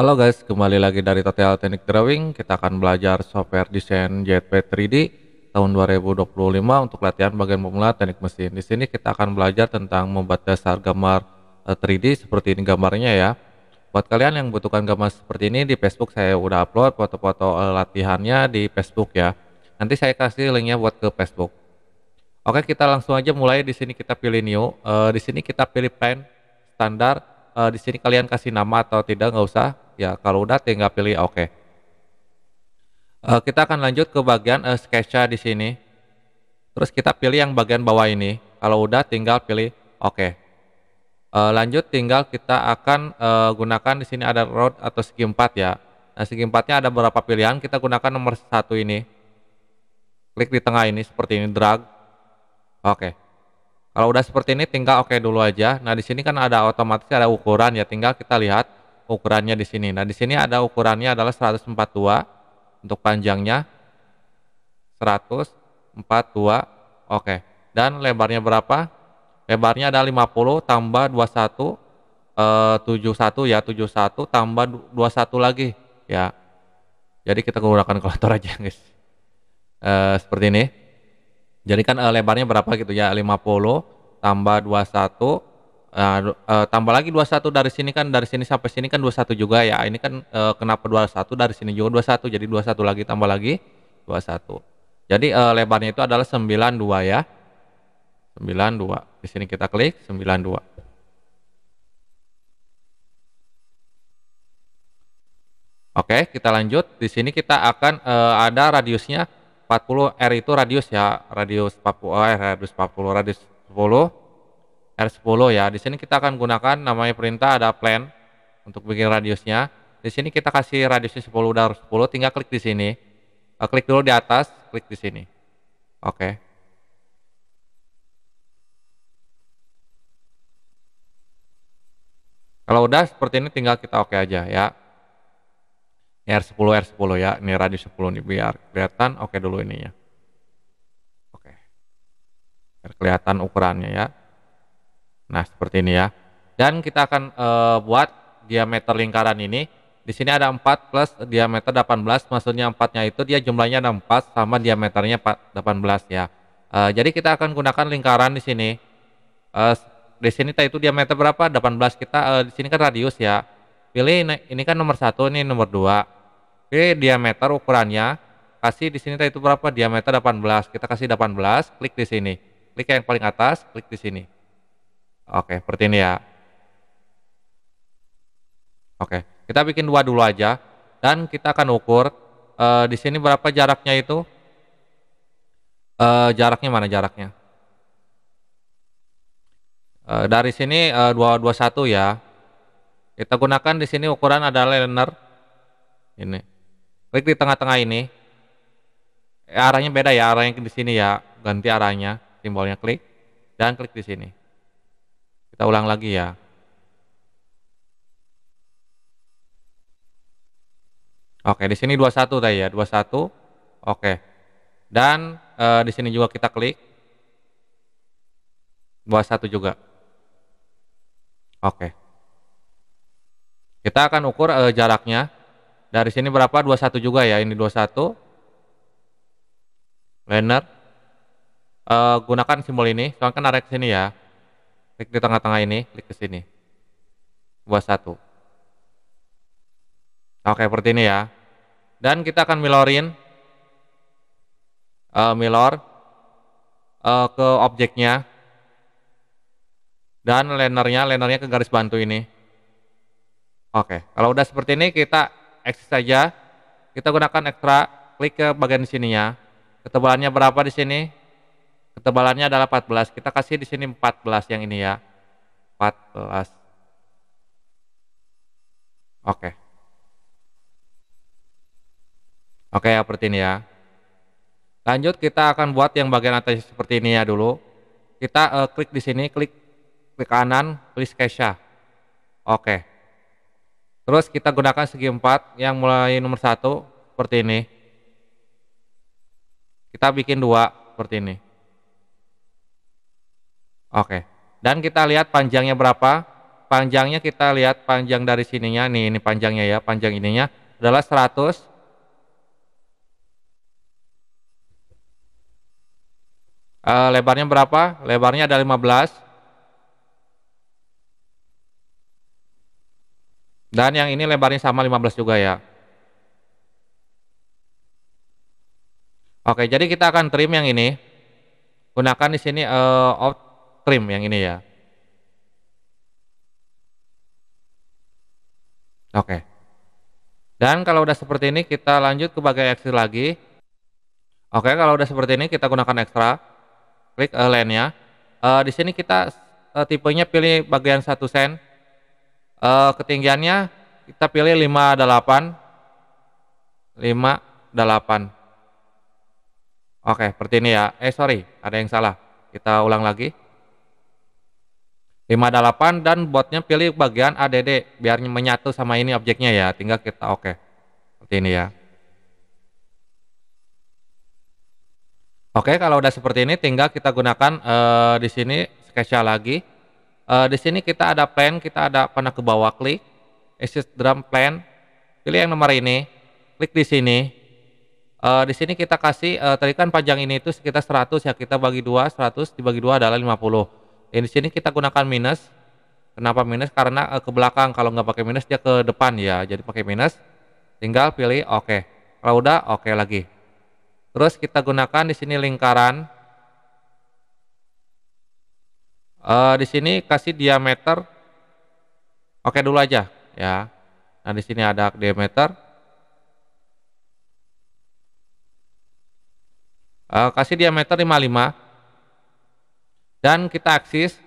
Halo guys, kembali lagi dari Tutorial Teknik Drawing. Kita akan belajar software desain JP 3D tahun 2025 untuk latihan bagian pemula teknik mesin. Di sini kita akan belajar tentang membuat dasar gambar 3D eh, seperti ini gambarnya ya. Buat kalian yang butuhkan gambar seperti ini di Facebook saya udah upload foto-foto eh, latihannya di Facebook ya. Nanti saya kasih linknya buat ke Facebook. Oke, kita langsung aja mulai. Di sini kita pilih new. Eh, di sini kita pilih plan standar uh, di sini kalian kasih nama atau tidak nggak usah ya kalau udah tinggal pilih oke okay. uh, eh, kita akan lanjut ke bagian uh, eh, sketcha di sini terus kita pilih yang bagian bawah ini kalau udah tinggal pilih oke okay. uh, lanjut tinggal kita akan uh, gunakan di sini ada road atau segi empat ya nah segi empatnya ada beberapa pilihan kita gunakan nomor satu ini klik di tengah ini seperti ini drag oke okay. Kalau udah seperti ini tinggal oke okay dulu aja. Nah, di sini kan ada otomatis ada ukuran ya, tinggal kita lihat ukurannya di sini. Nah, di sini ada ukurannya adalah 142 untuk panjangnya 142. Oke. Dan lebarnya berapa? Lebarnya ada 50 tambah 21 eh 71 ya, 71 tambah 21 lagi ya. Jadi kita gunakan kalkulator aja, guys. Eh seperti ini. Jadi kan uh, lebarnya berapa gitu ya? 50 tambah 21 Uh, uh, tambah lagi 21 dari sini kan dari sini sampai sini kan 21 juga ya ini kan uh, kenapa 21 dari sini juga 21 jadi 21 lagi tambah lagi 21 jadi uh, lebarnya itu adalah 92 ya 92 di sini kita klik 92 Oke kita lanjut di sini kita akan uh, ada radiusnya 40 R itu radius ya, radius 40 eh, R radius 40 radius 10 R10 ya. Di sini kita akan gunakan namanya perintah ada plan untuk bikin radiusnya. Di sini kita kasih radiusnya 10 dan 10, tinggal klik di sini. Eh, klik dulu di atas, klik di sini. Oke. Okay. Kalau udah seperti ini tinggal kita oke okay aja ya. Ini R10, R10 ya. Ini radius 10 nih biar kelihatan. Oke dulu ini ya Oke. Biar kelihatan ukurannya ya. Nah, seperti ini ya. Dan kita akan e, buat diameter lingkaran ini. Di sini ada 4 plus diameter 18, maksudnya 4-nya itu dia jumlahnya ada 4 sama diameternya 18 ya. E, jadi kita akan gunakan lingkaran di sini. E, di sini itu diameter berapa? 18 kita e, di sini kan radius ya. Pilih ini, ini kan nomor satu ini nomor 2. Oke, diameter ukurannya kasih di sini itu berapa? Diameter 18. Kita kasih 18, klik di sini. Klik yang paling atas, klik di sini. Oke, seperti ini ya. Oke, kita bikin dua dulu aja dan kita akan ukur e, di sini berapa jaraknya itu. E, jaraknya mana jaraknya? E, dari sini e, 221 ya. Kita gunakan di sini ukuran adalah liner ini klik di tengah-tengah ini eh, arahnya beda ya arahnya di sini ya ganti arahnya simbolnya klik dan klik di sini kita ulang lagi ya Oke, di sini 21 tadi ya, 21. Oke. Dan e, di sini juga kita klik 21 juga. Oke. Kita akan ukur e, jaraknya. Dari sini berapa? 21 juga ya. Ini 21. Banner. Uh, gunakan simbol ini. Soalnya kan narik ke sini ya. Klik di tengah-tengah ini. Klik ke sini. 21. Oke, seperti ini ya. Dan kita akan milorin. Uh, milor. Uh, ke objeknya. Dan lanernya. Lanernya ke garis bantu ini. Oke, kalau udah seperti ini kita eksis saja. Kita gunakan ekstra, klik ke bagian sini ya. Ketebalannya berapa di sini? Ketebalannya adalah 14. Kita kasih di sini 14 yang ini ya. 14. Oke. Oke, seperti ini ya. Lanjut kita akan buat yang bagian atas seperti ini ya dulu. Kita uh, klik di sini, klik klik kanan, klik sketcha. Oke. Terus kita gunakan segi empat yang mulai nomor satu seperti ini. Kita bikin dua seperti ini. Oke. Dan kita lihat panjangnya berapa? Panjangnya kita lihat panjang dari sininya nih, ini panjangnya ya, panjang ininya adalah 100 eh, lebarnya berapa? Lebarnya ada 15. Dan yang ini lebarnya sama 15 juga ya. Oke, jadi kita akan trim yang ini. Gunakan di sini uh, eh, out trim yang ini ya. Oke. Dan kalau udah seperti ini kita lanjut ke bagian exit lagi. Oke, kalau udah seperti ini kita gunakan ekstra. Klik uh, line-nya. Uh, di sini kita uh, tipenya pilih bagian satu cm uh, ketinggiannya kita pilih 58 58 oke seperti ini ya eh sorry ada yang salah kita ulang lagi 58 dan botnya pilih bagian ADD biar menyatu sama ini objeknya ya tinggal kita oke okay. seperti ini ya oke kalau udah seperti ini tinggal kita gunakan uh, di sini sketch lagi Uh, di sini kita ada plan, kita ada panah ke bawah, klik exit drum plan, pilih yang nomor ini, klik di sini. Uh, di sini kita kasih uh, eh, tadi kan panjang ini itu sekitar 100 ya kita bagi dua 100 dibagi dua adalah 50. ini di sini kita gunakan minus. Kenapa minus? Karena uh, ke belakang kalau nggak pakai minus dia ke depan ya. Jadi pakai minus. Tinggal pilih oke. Okay. Kalau udah oke okay lagi. Terus kita gunakan di sini lingkaran Uh, di sini kasih diameter. Oke dulu aja ya. Nah di sini ada diameter. Uh, kasih diameter 55 dan kita akses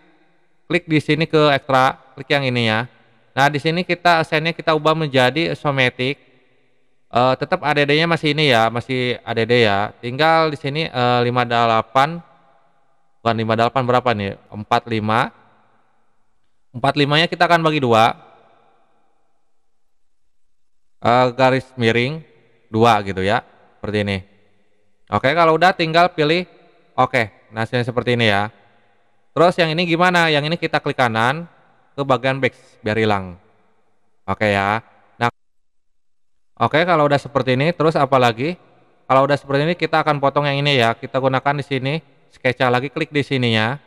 Klik di sini ke ekstra, klik yang ini ya. Nah di sini kita asennya kita ubah menjadi somatic Uh, eh, tetap ADD-nya masih ini ya, masih ADD ya. Tinggal di sini uh, 58 bukan 58 delapan berapa nih 45 45 nya kita akan bagi dua uh, garis miring dua gitu ya seperti ini oke kalau udah tinggal pilih oke hasilnya nah, seperti ini ya terus yang ini gimana yang ini kita klik kanan ke bagian back biar hilang oke ya nah oke kalau udah seperti ini terus apalagi kalau udah seperti ini kita akan potong yang ini ya kita gunakan di sini sketsa lagi klik di sini ya.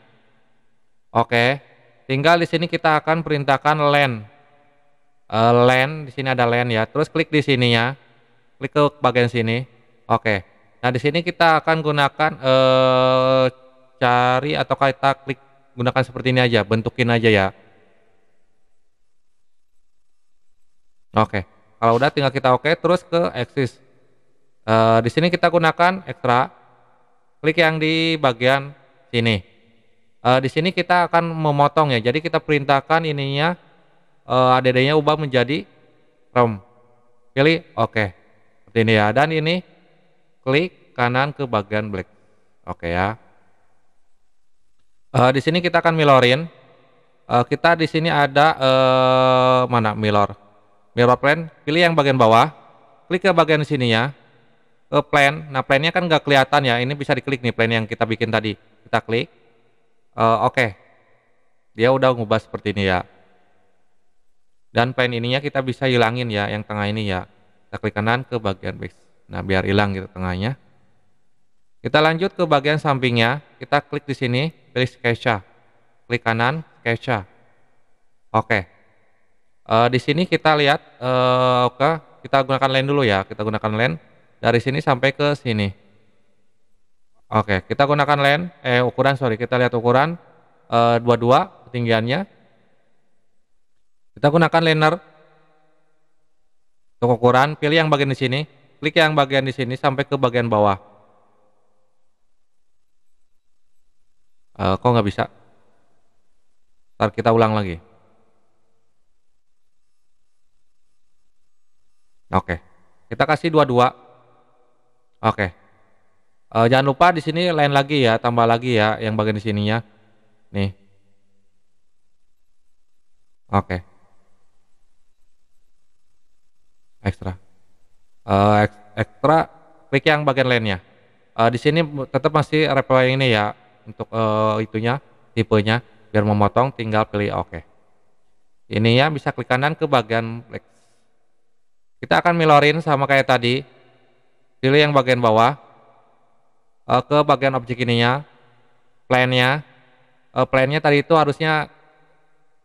Oke. Tinggal di sini kita akan perintahkan len, Uh, len di sini ada len ya. Terus klik di sini ya. Klik ke bagian sini. Oke. Nah, di sini kita akan gunakan uh, cari atau kita klik gunakan seperti ini aja, bentukin aja ya. Oke. Kalau udah tinggal kita oke terus ke axis. Uh, e, di sini kita gunakan extra klik yang di bagian sini e, di sini kita akan memotong ya jadi kita perintahkan ininya e, eh, ADD-nya ubah menjadi from. pilih oke okay. seperti ini ya dan ini klik kanan ke bagian black oke okay ya e, di sini kita akan milorin e, kita di sini ada e, mana milor mirror plan pilih yang bagian bawah klik ke bagian sini ya ke eh, plan. Nah, plannya kan nggak kelihatan ya. Ini bisa diklik nih plan yang kita bikin tadi. Kita klik. Uh, Oke. Okay. Dia udah ngubah seperti ini ya. Dan plan ininya kita bisa hilangin ya, yang tengah ini ya. Kita klik kanan ke bagian base. Nah, biar hilang gitu tengahnya. Kita lanjut ke bagian sampingnya. Kita klik di sini, pilih kaca Klik kanan, kaca Oke. Okay. Uh, eh, di sini kita lihat, uh, oke, okay. kita gunakan line dulu ya. Kita gunakan line dari sini sampai ke sini. Oke, kita gunakan len, eh ukuran, sorry, kita lihat ukuran eh, 22 ketinggiannya. Kita gunakan liner untuk ukuran, pilih yang bagian di sini, klik yang bagian di sini sampai ke bagian bawah. Eh, kok nggak bisa? Ntar kita ulang lagi. Oke, kita kasih dua-dua. Oke. Uh, jangan lupa di sini lain lagi ya, tambah lagi ya yang bagian di ya. Nih. Oke. Ekstra. Uh, ek ekstra klik yang bagian lainnya. Uh, di sini tetap masih reply ini ya untuk uh, itunya, tipenya biar memotong tinggal pilih oke. Okay. Ini ya bisa klik kanan ke bagian flex. Kita akan milorin sama kayak tadi Pilih yang bagian bawah uh, ke bagian objek ininya, plannya. Uh, plannya tadi itu harusnya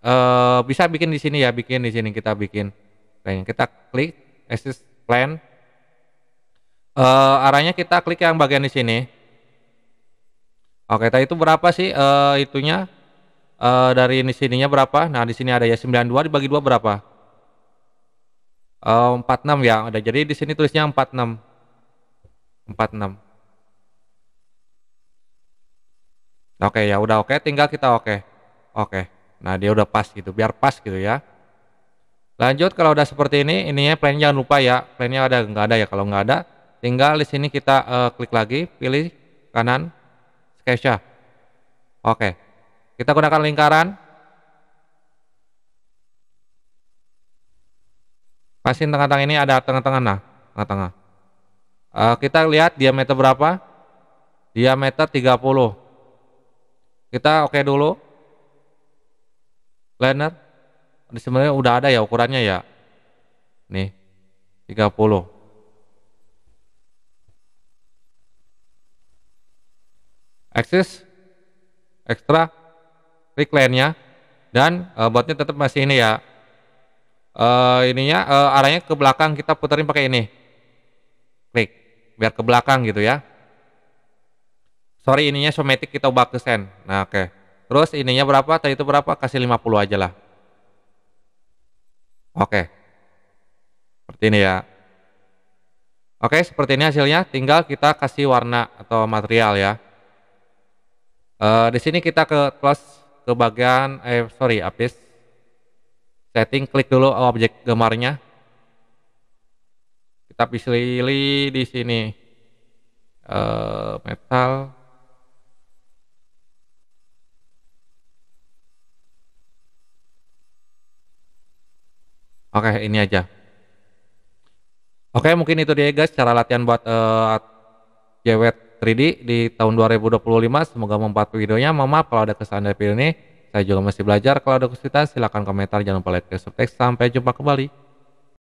uh, bisa bikin di sini ya, bikin di sini kita bikin Kita klik exist plan. Uh, arahnya kita klik yang bagian di sini. Oke, tadi itu berapa sih uh, itunya? Uh, dari ini sininya berapa? Nah, di sini ada ya 92 dibagi dua berapa? Uh, 46 ya. Ada. Jadi di sini tulisnya 46. 46. Oke ya udah oke tinggal kita oke. Oke. Nah, dia udah pas gitu. Biar pas gitu ya. Lanjut kalau udah seperti ini, ininya plan jangan lupa ya. Plan-nya ada enggak ada ya? Kalau nggak ada, tinggal di sini kita uh, klik lagi, pilih kanan sketcha. Ya. Oke. Kita gunakan lingkaran. Pasin tengah-tengah ini ada tengah-tengah nah, tengah-tengah. Uh, kita lihat diameter berapa? Diameter 30. Kita oke okay dulu. Liner. Sebenarnya udah ada ya ukurannya ya. Nih. 30. Axis ekstra recline-nya dan uh, buatnya tetap masih ini ya. Uh, ininya uh, arahnya ke belakang kita puterin pakai ini biar ke belakang gitu ya sorry ininya somatic kita ubah ke sen nah oke okay. terus ininya berapa tadi itu berapa kasih 50 aja lah oke okay. seperti ini ya oke okay, seperti ini hasilnya tinggal kita kasih warna atau material ya uh, di sini kita ke plus ke bagian eh sorry apis setting klik dulu objek gemarnya tapi selili di sini uh, metal Oke, okay, ini aja. Oke, okay, mungkin itu dia guys cara latihan buat uh, jewet 3D di tahun 2025. Semoga membuat videonya. mama kalau ada kesalahan dari video ini. Saya juga masih belajar. Kalau ada kesulitan silahkan komentar. Jangan lupa like, subscribe. Sampai jumpa kembali.